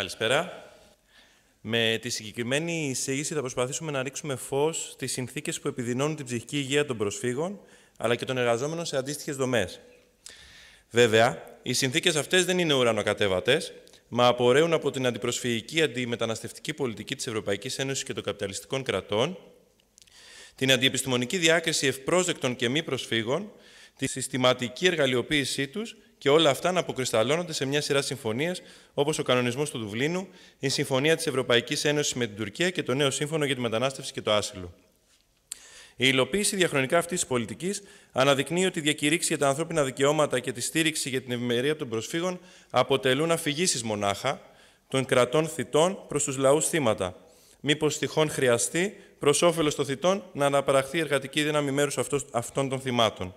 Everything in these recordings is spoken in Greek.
Καλησπέρα. Με τη συγκεκριμένη εισήγηση θα προσπαθήσουμε να ρίξουμε φως στις συνθήκες που επιδεινώνουν την ψυχική υγεία των προσφύγων αλλά και των εργαζόμενων σε αντίστοιχες δομές. Βέβαια, οι συνθήκες αυτές δεν είναι ουρανοκατέβατες, μα απορρέουν από την αντιπροσφυγική αντιμεταναστευτική πολιτική της Ευρωπαϊκής Ένωσης και των καπιταλιστικών κρατών, την αντιεπιστημονική διάκριση ευπρόσδεκτων και μη προσφύγων, τη συστηματική εργαλειοποίησή τους και όλα αυτά να αποκρισταλώνονται σε μια σειρά συμφωνίες, όπως ο κανονισμός του Δουβλίνου, η Συμφωνία της Ευρωπαϊκής Ένωσης με την Τουρκία και το νέο Σύμφωνο για τη Μετανάστευση και το Άσυλο. Η υλοποίηση διαχρονικά αυτής της πολιτικής αναδεικνύει ότι η διακηρύξη για τα ανθρώπινα δικαιώματα και τη στήριξη για την ευημερία των προσφύγων αποτελούν αφηγήσεις μονάχα των κρατών θητών προς τους λαούς θύματα. Μήπως τυχόν χρειαστεί προς όφελος των θητών να αναπαραχθεί εργατική δύναμη μέρους αυτών των θυμάτων.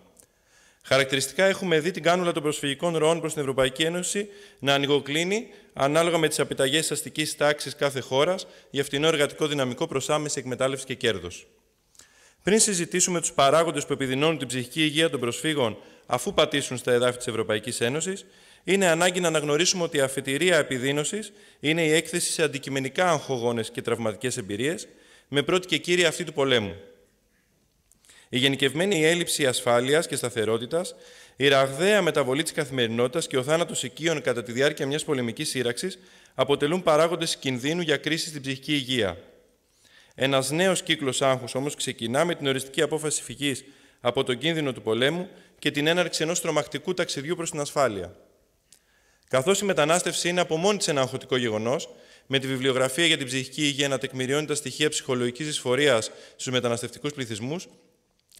Χαρακτηριστικά έχουμε δει την κάνουλα των προσφυγικών ροών προς την Ευρωπαϊκή Ένωση να ανοιγοκλίνει ανάλογα με τις απειταγές της αστικής τάξης κάθε χώρας για φτηνό εργατικό δυναμικό προς άμεση εκμετάλλευση και κέρδος. Πριν συζητήσουμε τους παράγοντες που επιδεινώνουν την ψυχική υγεία των προσφύγων αφού πατήσουν στα εδάφη της Ευρωπαϊκής Ένωσης, είναι ανάγκη να αναγνωρίσουμε ότι η αφετηρία επιδείνωσης είναι η έκθεση σε αντικειμενικά αγχογόνες και τραυματικές εμπειρίες, με πρώτη και κύρια αυτή του πολέμου. Η γενικευμένη έλλειψη ασφάλειας και σταθερότητας, η ραγδαία μεταβολή της καθημερινότητας και ο θάνατος οικείων κατά τη διάρκεια μιας πολεμικής σύραξης αποτελούν παράγοντες κινδύνου για κρίση στην ψυχική υγεία. Ένας νέος κύκλος άγχους όμως ξεκινά με την οριστική απόφαση φυγής από τον κίνδυνο του πολέμου και την έναρξη ενός τρομακτικού ταξιδιού προς την ασφάλεια. Καθώς η μετανάστευση είναι από μόνη της ένα αγχωτικό γεγονός, με τη βιβλιογραφία για την ψυχική υγεία να τεκμηριώνει τα στοιχεία ψυχολογικής δυσφορίας στους μεταναστευτικούς πληθυσμούς,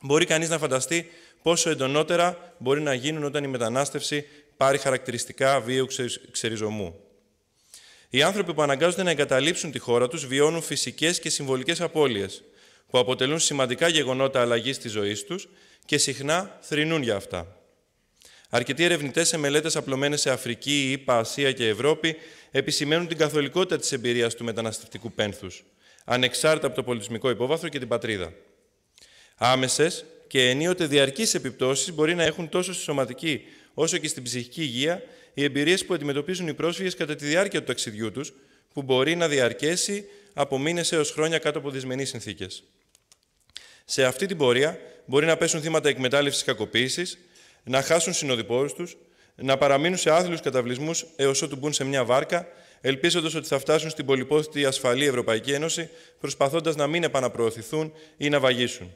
μπορεί κανείς να φανταστεί πόσο εντονότερα μπορεί να γίνουν όταν η μετανάστευση πάρει χαρακτηριστικά βίαιου ξεριζωμού. Οι άνθρωποι που αναγκάζονται να εγκαταλείψουν τη χώρα τους βιώνουν φυσικές και συμβολικές απώλειες, που αποτελούν σημαντικά γεγονότα αλλαγής της ζωής τους και συχνά θρυνούν για αυτά. Αρκετοί ερευνητές σε μελέτες απλωμένες σε Αφρική, ΗΠΑ, Ασία και Ευρώπη επισημαίνουν την καθολικότητα της εμπειρίας του μεταναστευτικού πένθους, ανεξάρτητα από το πολιτισμικό υπόβαθρο και την πατρίδα. Άμεσες και ενίοτε διαρκείς επιπτώσεις μπορεί να έχουν τόσο στη σωματική όσο και στην ψυχική υγεία οι εμπειρίες που αντιμετωπίζουν οι πρόσφυγες κατά τη διάρκεια του ταξιδιού τους που μπορεί να διαρκέσει από μήνες έως χρόνια κάτω από δυσμενείς συνθήκες. Σε αυτή την πορεία μπορεί να πέσουν θύματα εκμετάλλευσης κακοποίησης, να χάσουν συνοδοιπόρους τους, να παραμείνουν σε άθλιους καταβλισμούς έως ότου μπουν σε μια βάρκα, ελπίζοντας ότι θα φτάσουν στην πολυπόθητη ασφαλή Ευρωπαϊκή Ένωση, προσπαθώντας να μην επαναπροωθηθούν ή να βαγίσουν.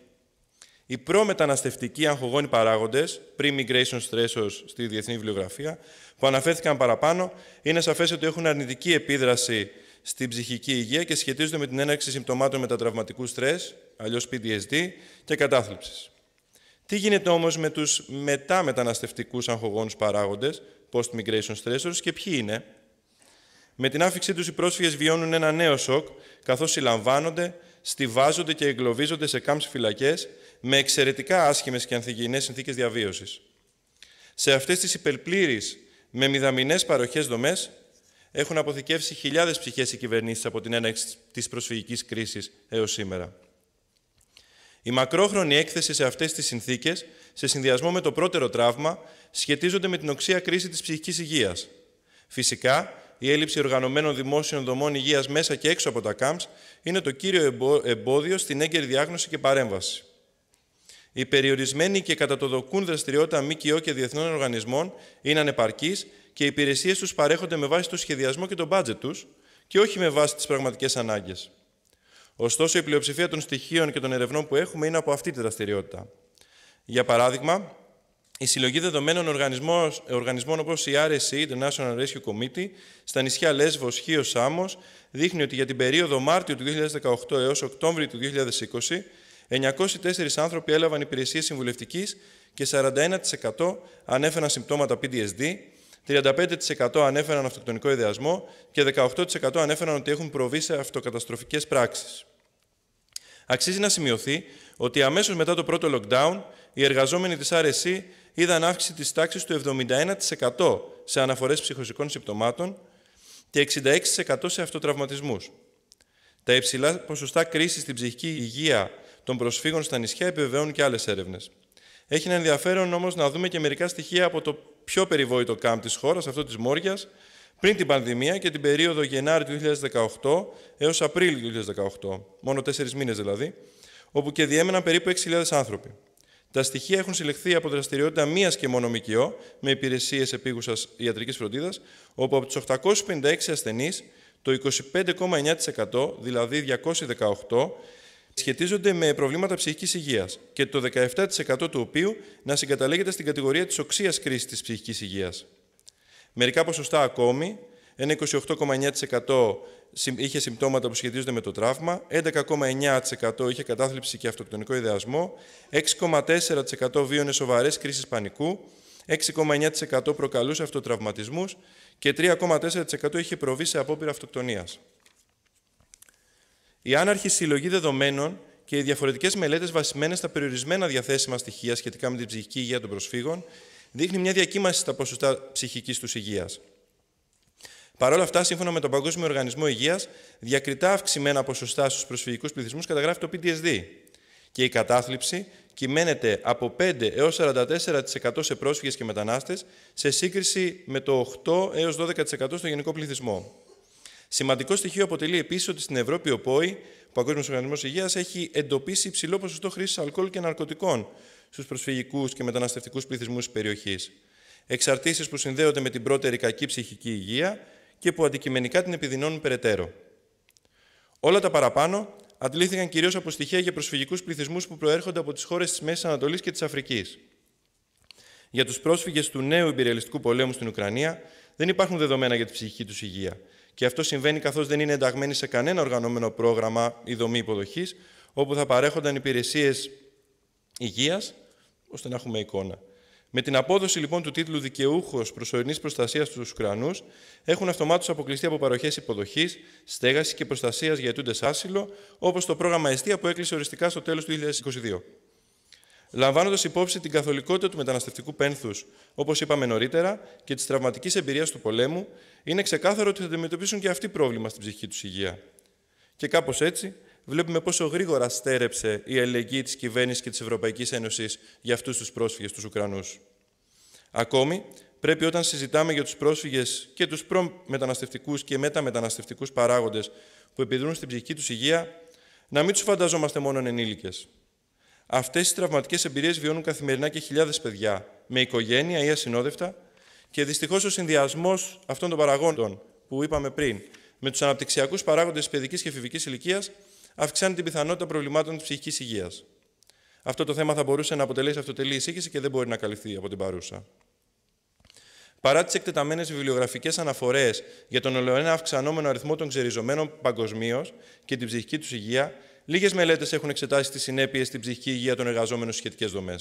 Οι προμεταναστευτικοί αγχογόνοι παράγοντες, pre-migration stressors στη διεθνή βιβλιογραφία, που αναφέρθηκαν παραπάνω, είναι σαφές ότι έχουν αρνητική επίδραση στην ψυχική υγεία και σχετίζονται με την έναρξη συμπτωμάτων μετατραυματικού στρες, αλλιώς PTSD, και κατάθλιψης. Τι γίνεται όμως με τους μεταμεταναστευτικούς αγχογόνου παράγοντες, post-migration stressors, και ποιοι είναι. Με την άφηξή τους, οι πρόσφυγες βιώνουν ένα νέο σοκ, καθώς συλλαμβάνονται, στηβάζονται και εγκλωβίζονται σε κάμψη φυλακές με εξαιρετικά άσχημες και ανθυγιεινές συνθήκες διαβίωσης. Σε αυτές τις υπερπλήρεις με μηδαμινές παροχές δομές έχουν αποθηκεύσει χιλιάδες ψυχές οι κυβερνήσεις από την έναρξη της προσφυγικής κρίσης έως σήμερα. Η μακρόχρονη έκθεση σε αυτές τις συνθήκες, σε συνδυασμό με το πρώτερο τραύμα, σχετίζονται με την οξία κρίση της ψυχικής υγείας. Φυσικά, η έλλειψη οργανωμένων δημόσιων δομών υγείας μέσα και έξω από τα ΚΑΜΣ είναι το κύριο εμπόδιο στην έγκαιρη διάγνωση και παρέμβαση. Η περιορισμένη και κατά το δοκούν δραστηριότητα ΜΚΟ και διεθνών οργανισμών είναι ανεπαρκή και οι υπηρεσίες τους παρέχονται με βάση το σχεδιασμό και το μπάτζετ τους και όχι με βάση τις πραγματικές ανάγκες. Ωστόσο, η πλειοψηφία των στοιχείων και των ερευνών που έχουμε είναι από αυτή τη δραστηριότητα. Για παράδειγμα, η συλλογή δεδομένων οργανισμών όπως η RSE, το National Rescue Committee, στα νησιά Λέσβος, Χίο, Σάμος, δείχνει ότι για την περίοδο Μάρτιο του 2018 έως Οκτώβριο του 2020 904 άνθρωποι έλαβαν υπηρεσίες συμβουλευτικής και 41% ανέφεραν συμπτώματα PTSD, 35% ανέφεραν αυτοκτονικό ιδεασμό και 18% ανέφεραν ότι έχουν προβεί σε αυτοκαταστροφικές πράξεις. Αξίζει να σημειωθεί ότι αμέσως μετά το πρώτο lockdown, οι εργαζόμενοι της RSE είδαν αύξηση της τάξης του 71% σε αναφορές ψυχοσικών συμπτωμάτων και 66% σε αυτοτραυματισμούς. Τα υψηλά ποσοστά κρίσης στην ψυχική υγεία των προσφύγων στα νησιά επιβεβαιώνουν και άλλες έρευνες. Έχει ένα ενδιαφέρον όμως να δούμε και μερικά στοιχεία από το πιο περιβόητο κάμπ της χώρας, αυτό της Μόριας, πριν την πανδημία και την περίοδο Γενάρη του 2018 έω Απρίλιο του 2018, μόνο τέσσερις μήνες δηλαδή, όπου και διέμεναν περίπου 6.000 άνθρωποι. Τα στοιχεία έχουν συλλεχθεί από δραστηριότητα μίας και μόνο ΜΚΟ, με υπηρεσίες επίγουσας ιατρικής φροντίδας, όπου από τους 856 ασθενείς, το 25,9%, δηλαδή 218, σχετίζονται με προβλήματα ψυχικής υγείας και το 17% του οποίου να συγκαταλέγεται στην κατηγορία της οξείας κρίσης της ψυχικής υγείας. Μερικά ποσοστά ακόμη, ένα 28,9% είχε συμπτώματα που σχετίζονται με το τραύμα, 11,9% είχε κατάθλιψη και αυτοκτονικό ιδεασμό, 6,4% βίωνε σοβαρές κρίσεις πανικού, 6,9% προκαλούσε αυτοτραυματισμούς και 3,4% είχε προβεί σε απόπειρα αυτοκτονίας. Η άναρχη συλλογή δεδομένων και οι διαφορετικές μελέτες βασισμένες στα περιορισμένα διαθέσιμα στοιχεία σχετικά με την ψυχική υγεία των προσφύγων δείχνει μια διακύμαση στα ποσοστά ψυχικής τους υγείας. Παρ' όλα αυτά, σύμφωνα με τον Παγκόσμιο Οργανισμό Υγείας, διακριτά αυξημένα ποσοστά στους προσφυγικούς πληθυσμούς καταγράφει το PTSD και η κατάθλιψη κυμαίνεται από 5 έως 44% σε πρόσφυγες και μετανάστες σε σύγκριση με το 8 έως 12% στο γενικό πληθυσμό. Σημαντικό στοιχείο αποτελεί επίσης ότι στην Ευρώπη ο ΠΟΗ, ο Παγκόσμιος Οργανισμός Υγείας, έχει εντοπίσει υψηλό ποσοστό χρήσης αλκοόλ και ναρκωτικών στους προσφυγικούς και μεταναστευτικούς πληθυσμούς της περιοχής. Εξαρτήσεις που συνδέονται με την πρώτερη κακή ψυχική υγεία και που αντικειμενικά την επιδεινώνουν περαιτέρω. Όλα τα παραπάνω αντλήθηκαν κυρίως από στοιχεία για προσφυγικούς πληθυσμούς που προέρχονται από τις χώρες της Μέσης Ανατολής και της Αφρικής. Για τους πρόσφυγες του νέου υπηρεαλιστικού πολέμου στην Ουκρανία δεν υπάρχουν δεδομένα για τη ψυχική τους υγεία. Και αυτό συμβαίνει καθώς δεν είναι ενταγμένη σε κανένα οργανωμένο πρόγραμμα ή δομή υποδοχής, όπου θα παρέχονταν υπηρεσίες υγείας, ώστε να έχουμε εικόνα. Με την απόδοση λοιπόν του τίτλου Δικαιούχος Προσωρινής Προστασίας στους Ουκρανούς, έχουν αυτομάτως αποκλειστεί από παροχές υποδοχής, στέγασης και προστασίας για ετούντες άσυλο, όπως το πρόγραμμα Εστία που έκλεισε οριστικά στο τέλος του 2022. Λαμβάνοντας υπόψη την καθολικότητα του μεταναστευτικού πένθους, όπως είπαμε νωρίτερα, και της τραυματικής εμπειρίας του πολέμου, είναι ξεκάθαρο ότι θα αντιμετωπίσουν και αυτοί πρόβλημα στην ψυχική τους υγεία. Και κάπως έτσι, βλέπουμε πόσο γρήγορα στέρεψε η ελεγγύη της κυβέρνησης και της Ευρωπαϊκής Ένωσης για αυτούς τους πρόσφυγες, τους Ουκρανούς. Ακόμη, πρέπει όταν συζητάμε για τους πρόσφυγες και τους προμεταναστευτικούς και μεταμεταναστευτικούς παράγοντες που επιδρούν στην ψυχική τους υγεία, να μην τους φανταζόμαστε μόνο ενήλικες. Αυτές οι τραυματικές εμπειρίες βιώνουν καθημερινά και χιλιάδες παιδιά, με οικογένεια ή ασυνόδευτα, και δυστυχώς ο συνδυασμός αυτών των παραγόντων που είπαμε πριν, με τους αναπτυξιακούς παράγοντες τη παιδικής και εφηβικής ηλικίας, αυξάνει την πιθανότητα προβλημάτων της ψυχικής υγείας. Αυτό το θέμα θα μπορούσε να αποτελέσει αυτοτελή εισήγηση και δεν μπορεί να καλυφθεί από την παρούσα. Παρά τις εκτεταμένες βιβλιογραφικές αναφορές για τον ολοένα αυξανόμενο αριθμό των ξεριζωμένων παγκοσμίως και την ψυχική τους υγεία, Λίγες μελέτες έχουν εξετάσει τις συνέπειες στην ψυχική υγεία των εργαζόμενων στις σχετικές δομές.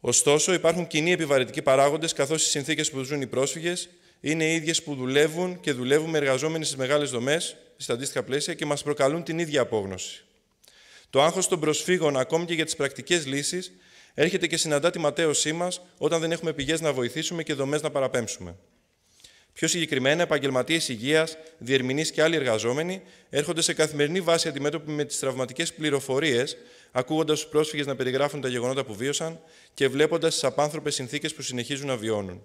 Ωστόσο, υπάρχουν κοινοί επιβαρυντικοί παράγοντες, καθώς οι συνθήκες που ζουν οι πρόσφυγες είναι οι ίδιες που δουλεύουν και δουλεύουν με εργαζόμενοι στις μεγάλες δομές, στα αντίστοιχα πλαίσια και μας προκαλούν την ίδια απόγνωση. Το άγχος των προσφύγων, ακόμη και για τις πρακτικές λύσεις, έρχεται και συναντά τη ματέωσή μας όταν δεν έχουμε πηγές να βοηθήσουμε και δομές να παραπέμψουμε. Πιο συγκεκριμένα, επαγγελματίες υγείας, διερμηνείς και άλλοι εργαζόμενοι έρχονται σε καθημερινή βάση αντιμέτωποι με τις τραυματικές πληροφορίες, ακούγοντας τους πρόσφυγες να περιγράφουν τα γεγονότα που βίωσαν και βλέποντας τις απάνθρωπες συνθήκες που συνεχίζουν να βιώνουν.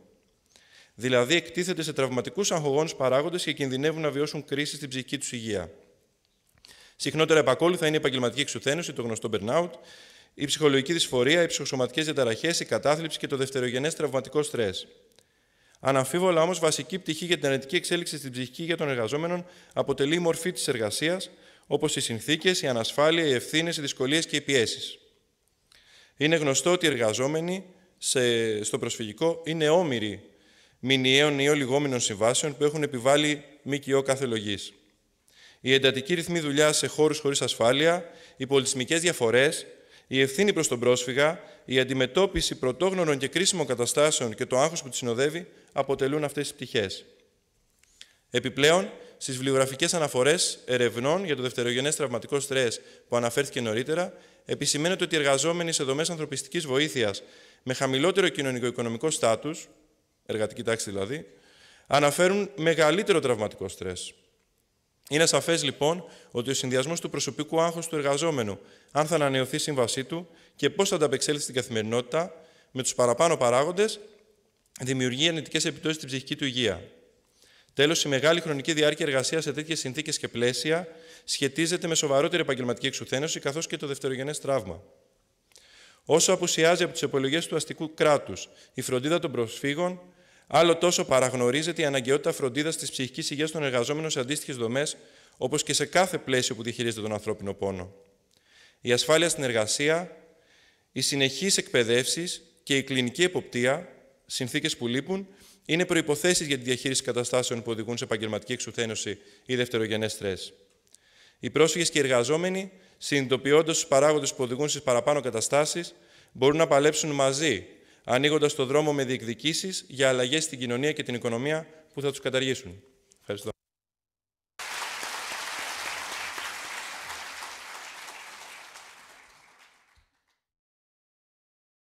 Δηλαδή, εκτίθεται σε τραυματικούς αγχογόνου παράγοντες και κινδυνεύουν να βιώσουν κρίση στην ψυχική τους υγεία. Συχνότερα επακόλουθα είναι η επαγγελματική εξουθένωση, το γνωστό burnout, η ψυχολογική δυσφορία, οι ψυχοσωματικές διαταραχές, η κατάθλιψη και το δευτερογενές τραυματικό στρες. Αναμφίβολα όμως, βασική πτυχή για την αρνητική εξέλιξη στην ψυχική για των εργαζόμενων αποτελεί η μορφή της εργασίας, όπως οι συνθήκες, η ανασφάλεια, οι ευθύνες, οι δυσκολίες και οι πιέσεις. Είναι γνωστό ότι οι εργαζόμενοι σε, στο προσφυγικό είναι όμοιροι μηνιαίων ή ολιγόμενων συμβάσεων που έχουν επιβάλει ΜΚΟ κάθε λογή. Η εντατική ρυθμή δουλειάς σε χώρους χωρίς ασφάλεια, οι πολιτισμικές διαφορές, η ευθύνη προς τον πρόσφυγα, η αντιμετώπιση πρωτόγνωρων και κρίσιμων καταστάσεων και το άγχος που τη συνοδεύει αποτελούν αυτές τις πτυχές. Επιπλέον, στις βιβλιογραφικές αναφορές ερευνών για το δευτερογενές τραυματικό στρες που αναφέρθηκε νωρίτερα, επισημαίνεται ότι οι εργαζόμενοι σε δομές ανθρωπιστικής βοήθειας με χαμηλότερο κοινωνικο-οικονομικό στάτους, εργατική τάξη δηλαδή, αναφέρουν μεγαλύτερο τραυματικό στρες. Είναι σαφές λοιπόν ότι ο συνδυασμός του προσωπικού άγχους του εργαζόμενου αν θα ανανεωθεί η σύμβασή του και πώς θα ανταπεξέλθει στην καθημερινότητα με τους παραπάνω παράγοντες, δημιουργεί αρνητικές επιπτώσεις στην ψυχική του υγεία. Τέλος, η μεγάλη χρονική διάρκεια εργασίας σε τέτοιες συνθήκες και πλαίσια σχετίζεται με σοβαρότερη επαγγελματική εξουθένωση καθώς και το δευτερογενές τραύμα. Όσο απουσιάζει από τις επιλογές του αστικού κράτους η φροντίδα των προσφύγων, άλλο τόσο παραγνωρίζεται η αναγκαιότητα φροντίδας της ψυχικής υγείας των εργαζόμενων σε αντίστοιχες δομές, όπως και σε κάθε πλαίσιο που διαχειρίζεται τον ανθρώπινο πόνο η ασφάλεια στην εργασία, οι συνεχείς εκπαιδεύσεις και η κλινική εποπτεία, συνθήκες που λείπουν, είναι προϋποθέσεις για τη διαχείριση καταστάσεων που οδηγούν σε επαγγελματική εξουθένωση ή δευτερογενές στρες. Οι πρόσφυγες και οι εργαζόμενοι, συνειδητοποιώντας τους παράγοντες που οδηγούν στις παραπάνω καταστάσεις, μπορούν να παλέψουν μαζί, ανοίγοντας το δρόμο με διεκδικήσεις για αλλαγές στην κοινωνία και την οικονομία που θα τους καταργήσουν. Ευχαριστώ.